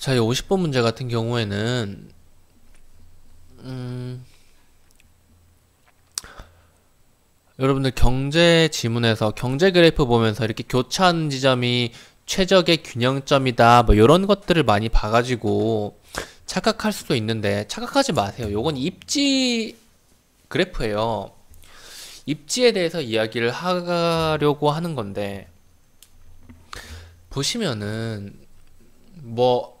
자, 이 50번 문제 같은 경우에는 음, 여러분들 경제 지문에서 경제 그래프 보면서 이렇게 교차하는 지점이 최적의 균형점이다 뭐 이런 것들을 많이 봐가지고 착각할 수도 있는데 착각하지 마세요. 요건 입지 그래프예요. 입지에 대해서 이야기를 하려고 하는 건데 보시면은 뭐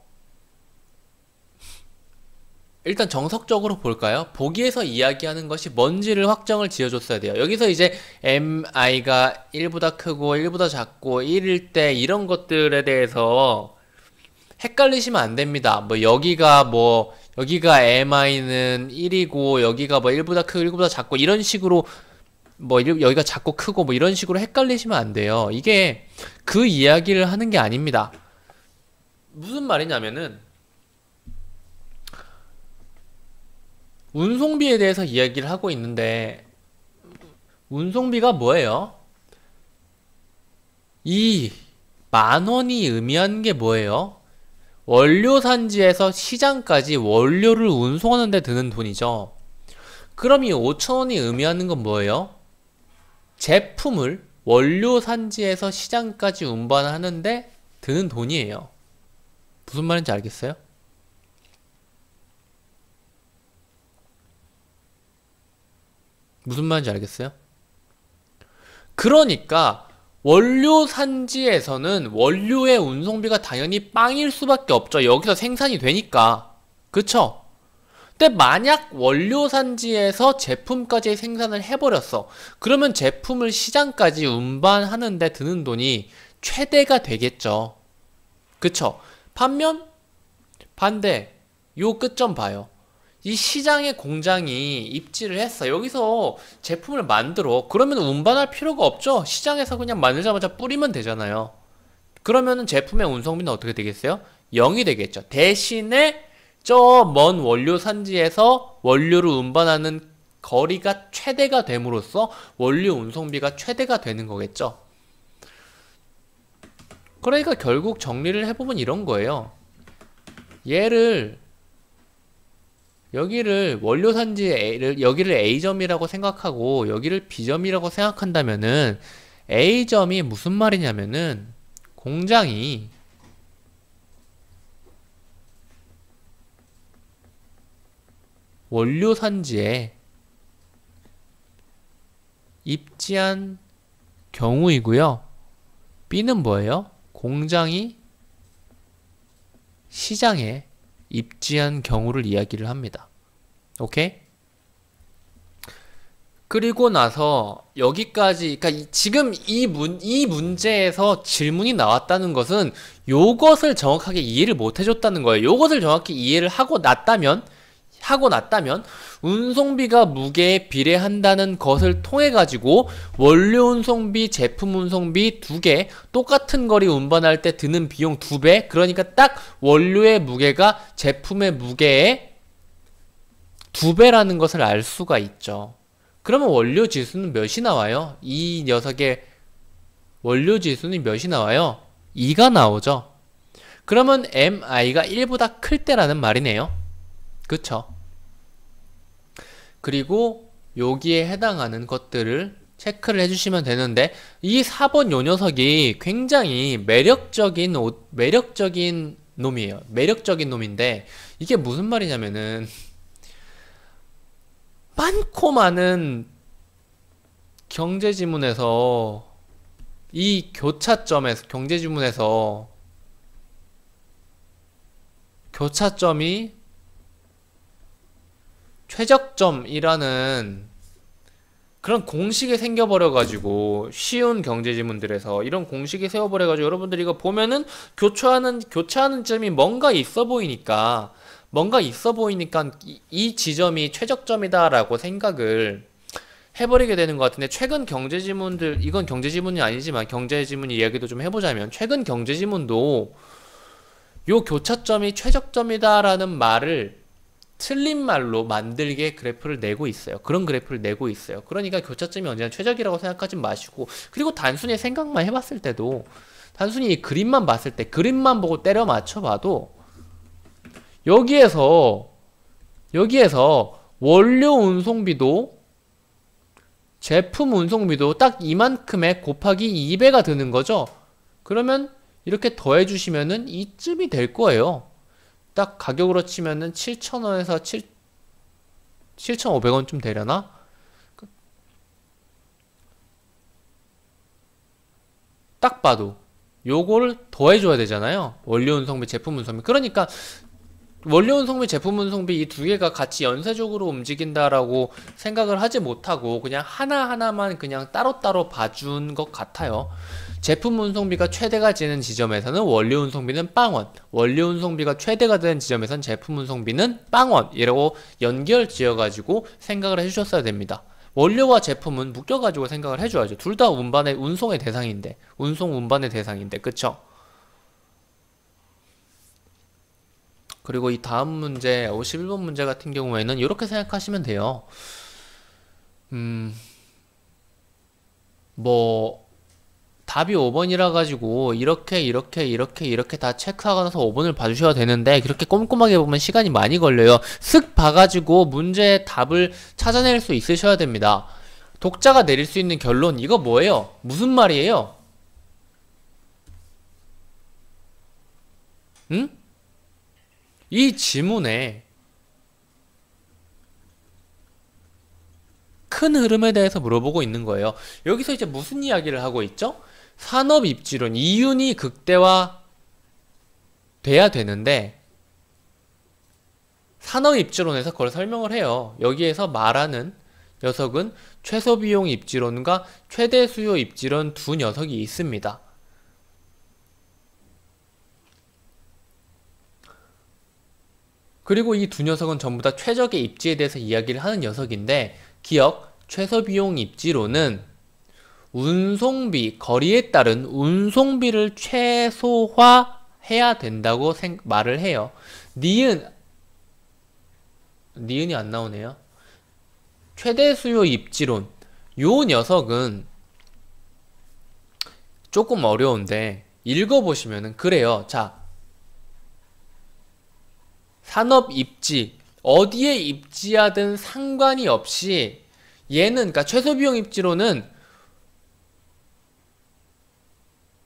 일단 정석적으로 볼까요? 보기에서 이야기하는 것이 뭔지를 확정을 지어줬어야 돼요. 여기서 이제 mi가 1보다 크고 1보다 작고 1일 때 이런 것들에 대해서 헷갈리시면 안 됩니다. 뭐 여기가 뭐 여기가 mi는 1이고 여기가 뭐 1보다 크고 1보다 작고 이런 식으로 뭐 여기가 작고 크고 뭐 이런 식으로 헷갈리시면 안 돼요. 이게 그 이야기를 하는 게 아닙니다. 무슨 말이냐면은 운송비에 대해서 이야기를 하고 있는데 운송비가 뭐예요? 이 만원이 의미하는 게 뭐예요? 원료 산지에서 시장까지 원료를 운송하는 데 드는 돈이죠. 그럼 이 5천원이 의미하는 건 뭐예요? 제품을 원료 산지에서 시장까지 운반하는데 드는 돈이에요. 무슨 말인지 알겠어요? 무슨 말인지 알겠어요? 그러니까 원료 산지에서는 원료의 운송비가 당연히 빵일 수밖에 없죠. 여기서 생산이 되니까. 그쵸? 근데 만약 원료 산지에서 제품까지 생산을 해버렸어. 그러면 제품을 시장까지 운반하는데 드는 돈이 최대가 되겠죠. 그쵸? 반면, 반대, 요 끝점 봐요. 이 시장의 공장이 입지를 했어. 여기서 제품을 만들어. 그러면 운반할 필요가 없죠. 시장에서 그냥 만들자마자 뿌리면 되잖아요. 그러면 제품의 운송비는 어떻게 되겠어요? 0이 되겠죠. 대신에 저 먼 원료 산지에서 원료를 운반하는 거리가 최대가 됨으로써 원료 운송비가 최대가 되는 거겠죠. 그러니까 결국 정리를 해보면 이런 거예요. 얘를 여기를 원료 산지를 여기를 A점이라고 생각하고 여기를 B점이라고 생각한다면은 A점이 무슨 말이냐면은 공장이 원료 산지에 입지한 경우이고요. B는 뭐예요? 공장이 시장에 입지한 경우를 이야기를 합니다. 오케이? 그리고 나서 여기까지 그러니까 지금 이문이 문제에서 질문이 나왔다는 것은 요것을 정확하게 이해를 못 해줬다는 거예요. 요것을 정확히 이해를 하고 났다면 하고 났다면 운송비가 무게에 비례한다는 것을 통해 가지고 원료 운송비, 제품 운송비 두 개 똑같은 거리 운반할 때 드는 비용 두 배 그러니까 딱 원료의 무게가 제품의 무게에 두 배라는 것을 알 수가 있죠. 그러면 원료 지수는 몇이 나와요? 이 녀석의 원료 지수는 몇이 나와요? 2가 나오죠. 그러면 MI가 1보다 클 때라는 말이네요. 그쵸? 그리고 여기에 해당하는 것들을 체크를 해주시면 되는데 이 4번 요 녀석이 굉장히 매력적인 옷, 매력적인 놈이에요. 매력적인 놈인데 이게 무슨 말이냐면은 많고 많은 경제지문에서 이 교차점에서 경제지문에서 교차점이 최적점이라는 그런 공식이 생겨버려가지고 쉬운 경제지문들에서 이런 공식이 세워버려가지고 여러분들이 이거 보면은 교차하는 교차하는 점이 뭔가 있어 보이니까 뭔가 있어 보이니까 이, 이 지점이 최적점이다라고 생각을 해버리게 되는 것 같은데 최근 경제지문들 이건 경제지문이 아니지만 경제지문 이야기도 좀 해보자면 최근 경제지문도 요 교차점이 최적점이다라는 말을 틀린 말로 만들게 그래프를 내고 있어요. 그런 그래프를 내고 있어요. 그러니까 교차점이 언제나 최적이라고 생각하지 마시고 그리고 단순히 생각만 해봤을 때도 단순히 이 그림만 봤을 때 그림만 보고 때려 맞춰봐도 여기에서 여기에서 원료 운송비도 제품 운송비도 딱 이만큼의 곱하기 2배가 드는 거죠. 그러면 이렇게 더해주시면은 이쯤이 될 거예요. 딱 가격으로 치면은 7,000원에서 7 7,500원쯤 되려나? 딱 봐도 요거를 더해줘야 되잖아요 원료 운송비 제품 운송비 그러니까 원료 운송비 제품 운송비 이 두 개가 같이 연쇄적으로 움직인다라고 생각을 하지 못하고 그냥 하나하나만 그냥 따로따로 봐준 것 같아요 제품 운송비가 최대가 지는 지점에서는 원료 운송비는 빵원, 원료 운송비가 최대가 되는 지점에선 제품 운송비는 빵원 이라고 연결 지어가지고 생각을 해주셨어야 됩니다. 원료와 제품은 묶여가지고 생각을 해줘야죠. 둘 다 운반의 운송의 대상인데, 운송 운반의 대상인데, 그쵸? 그리고 이 다음 문제, 51번 문제 같은 경우에는 이렇게 생각하시면 돼요. 음, 뭐, 답이 5번이라 가지고 이렇게 이렇게 이렇게 이렇게 다 체크하고 서 5번을 봐주셔야 되는데 그렇게 꼼꼼하게 보면 시간이 많이 걸려요. 쓱 봐가지고 문제의 답을 찾아낼 수 있으셔야 됩니다. 독자가 내릴 수 있는 결론 이거 뭐예요? 무슨 말이에요? 응? 이 지문에 큰 흐름에 대해서 물어보고 있는 거예요. 여기서 이제 무슨 이야기를 하고 있죠? 산업 입지론 이윤이 극대화 돼야 되는데 산업 입지론에서 그걸 설명을 해요. 여기에서 말하는 녀석은 최소 비용 입지론과 최대 수요 입지론 두 녀석이 있습니다. 그리고 이 두 녀석은 전부 다 최적의 입지에 대해서 이야기를 하는 녀석인데 기억 최소 비용 입지론은 운송비, 거리에 따른 운송비를 최소화해야 된다고 생, 말을 해요. 니은, 니은이 안 나오네요. 최대 수요 입지론. 요 녀석은 조금 어려운데 읽어보시면 그래요. 자, 산업 입지, 어디에 입지하든 상관이 없이 얘는, 그러니까 최소 비용 입지로는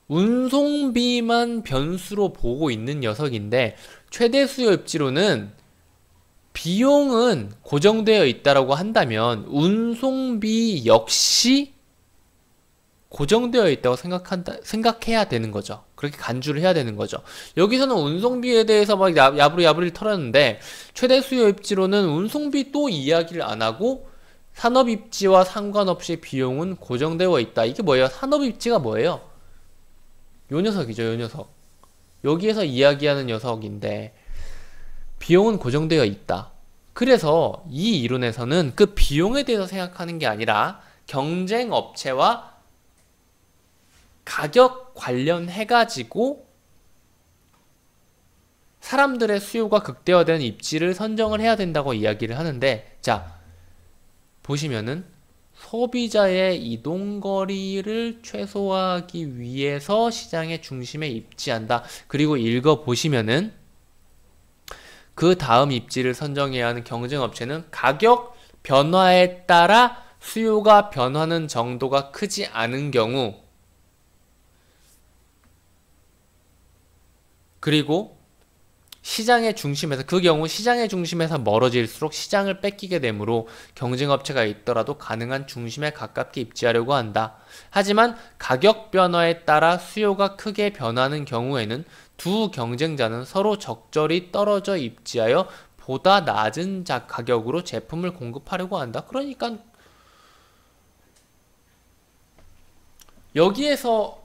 운송비만 변수로 보고 있는 녀석인데 최대 수요 입지로는 비용은 고정되어 있다라고 한다면 운송비 역시 고정되어 있다고 생각한다 생각해야 되는 거죠. 그렇게 간주를 해야 되는 거죠. 여기서는 운송비에 대해서 막 야부리 야부리를 털었는데 최대 수요 입지로는 운송비 또 이야기를 안 하고 산업 입지와 상관없이 비용은 고정되어 있다. 이게 뭐예요? 산업 입지가 뭐예요? 요 녀석이죠, 요 녀석. 여기에서 이야기하는 녀석인데 비용은 고정되어 있다. 그래서 이 이론에서는 그 비용에 대해서 생각하는 게 아니라 경쟁 업체와 가격 관련해 가지고 사람들의 수요가 극대화된 입지를 선정을 해야 된다고 이야기를 하는데 자 보시면은 소비자의 이동거리를 최소화하기 위해서 시장의 중심에 입지한다. 그리고 읽어보시면은 그 다음 입지를 선정해야 하는 경쟁업체는 가격 변화에 따라 수요가 변하는 정도가 크지 않은 경우 그리고 시장의 중심에서 그 경우 시장의 중심에서 멀어질수록 시장을 뺏기게 되므로 경쟁업체가 있더라도 가능한 중심에 가깝게 입지하려고 한다. 하지만 가격 변화에 따라 수요가 크게 변하는 경우에는 두 경쟁자는 서로 적절히 떨어져 입지하여 보다 낮은 가격으로 제품을 공급하려고 한다. 그러니까 여기에서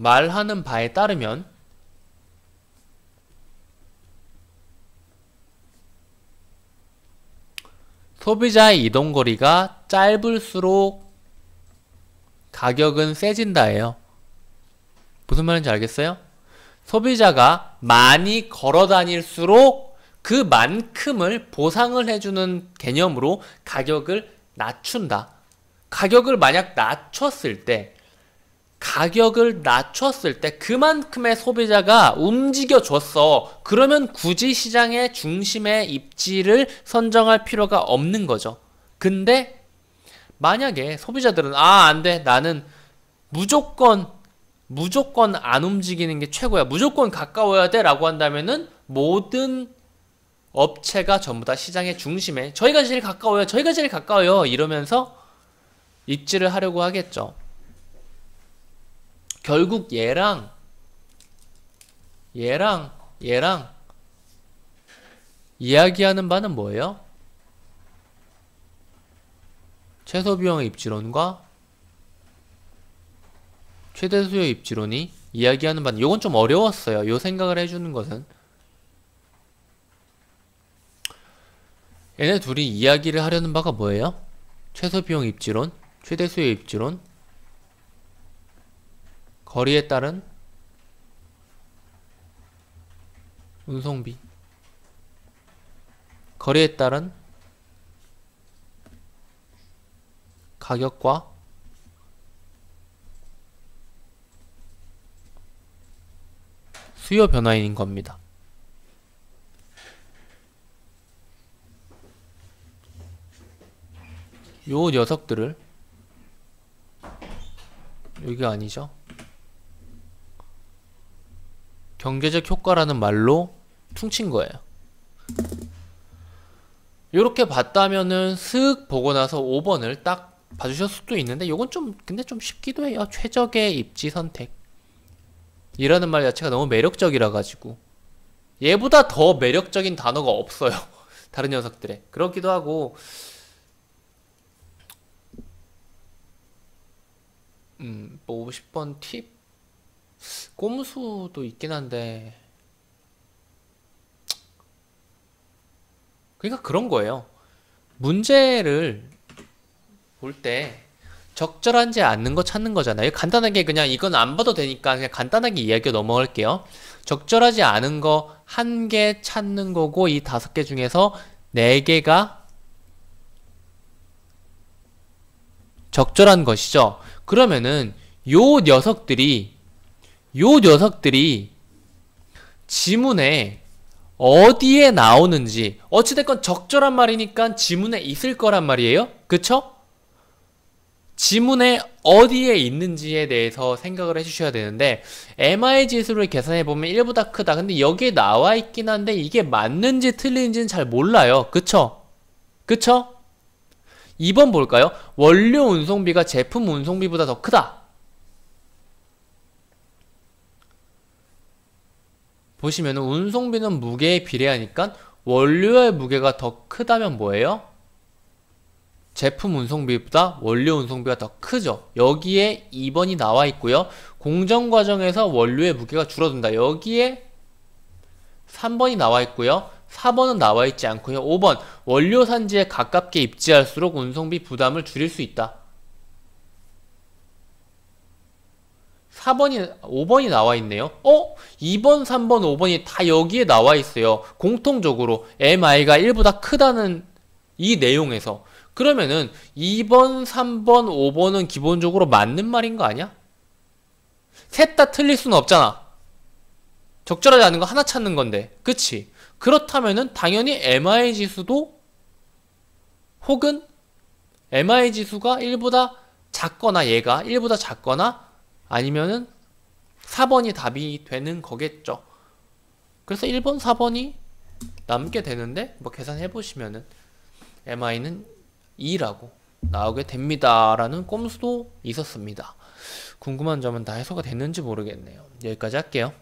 말하는 바에 따르면 소비자의 이동거리가 짧을수록 가격은 세진다예요. 무슨 말인지 알겠어요? 소비자가 많이 걸어 다닐수록 그만큼을 보상을 해주는 개념으로 가격을 낮춘다. 가격을 만약 낮췄을 때 가격을 낮췄을 때 그만큼의 소비자가 움직여줬어. 그러면 굳이 시장의 중심의 입지를 선정할 필요가 없는 거죠. 근데 만약에 소비자들은 아, 안 돼. 나는 무조건 무조건 안 움직이는 게 최고야. 무조건 가까워야 돼라고 한다면은 모든 업체가 전부 다 시장의 중심에 저희가 제일 가까워요. 저희가 제일 가까워요. 이러면서 입지를 하려고 하겠죠. 결국 얘랑 얘랑 얘랑 이야기하는 바는 뭐예요? 최소 비용의 입지론과 최대 수요 입지론이 이야기하는 바는 요건 좀 어려웠어요. 요 생각을 해주는 것은 얘네 둘이 이야기를 하려는 바가 뭐예요? 최소 비용 입지론, 최대 수요 입지론, 거리에 따른 운송비 거리에 따른 가격과 수요 변화인 겁니다. 요 녀석들을 여기가 아니죠. 경제적 효과라는 말로 퉁친 거예요. 이렇게 봤다면은 슥 보고 나서 5번을 딱 봐주셨을 수도 있는데 이건 좀 근데 좀 쉽기도 해요. 최적의 입지 선택 이라는 말 자체가 너무 매력적이라 가지고 얘보다 더 매력적인 단어가 없어요. 다른 녀석들의 그렇기도 하고 음, 뭐 50번 팁 꼼수도 있긴 한데 그러니까 그런 거예요. 문제를 볼 때 적절한지 않는 거 찾는 거잖아요. 간단하게 그냥 이건 안 봐도 되니까 그냥 간단하게 이야기 넘어갈게요. 적절하지 않은 거 한 개 찾는 거고 이 다섯 개 중에서 네 개가 적절한 것이죠. 그러면은 요 녀석들이 요 녀석들이 지문에 어디에 나오는지 어찌됐건 적절한 말이니까 지문에 있을 거란 말이에요. 그쵸? 지문에 어디에 있는지에 대해서 생각을 해주셔야 되는데 MI 지수를 계산해보면 1보다 크다. 근데 여기에 나와 있긴 한데 이게 맞는지 틀린지는 잘 몰라요. 그쵸? 그쵸? 2번 볼까요? 원료 운송비가 제품 운송비보다 더 크다. 보시면 운송비는 무게에 비례하니까 원료의 무게가 더 크다면 뭐예요? 제품 운송비보다 원료 운송비가 더 크죠. 여기에 2번이 나와 있고요. 공정 과정에서 원료의 무게가 줄어든다. 여기에 3번이 나와 있고요. 4번은 나와 있지 않고요. 5번 원료 산지에 가깝게 입지할수록 운송비 부담을 줄일 수 있다. 4번이 5번이 나와 있네요. 어? 2번, 3번, 5번이 다 여기에 나와 있어요. 공통적으로 MI가 1보다 크다는 이 내용에서 그러면은 2번, 3번, 5번은 기본적으로 맞는 말인 거 아니야? 셋 다 틀릴 수는 없잖아. 적절하지 않은 거 하나 찾는 건데. 그치? 그렇다면은 당연히 MI 지수도 혹은 MI 지수가 1보다 작거나 얘가 1보다 작거나 아니면은 4번이 답이 되는 거겠죠. 그래서 1번, 4번이 남게 되는데 뭐 계산해 보시면은 MI는 2라고 나오게 됩니다라는 꼼수도 있었습니다. 궁금한 점은 다 해소가 됐는지 모르겠네요. 여기까지 할게요.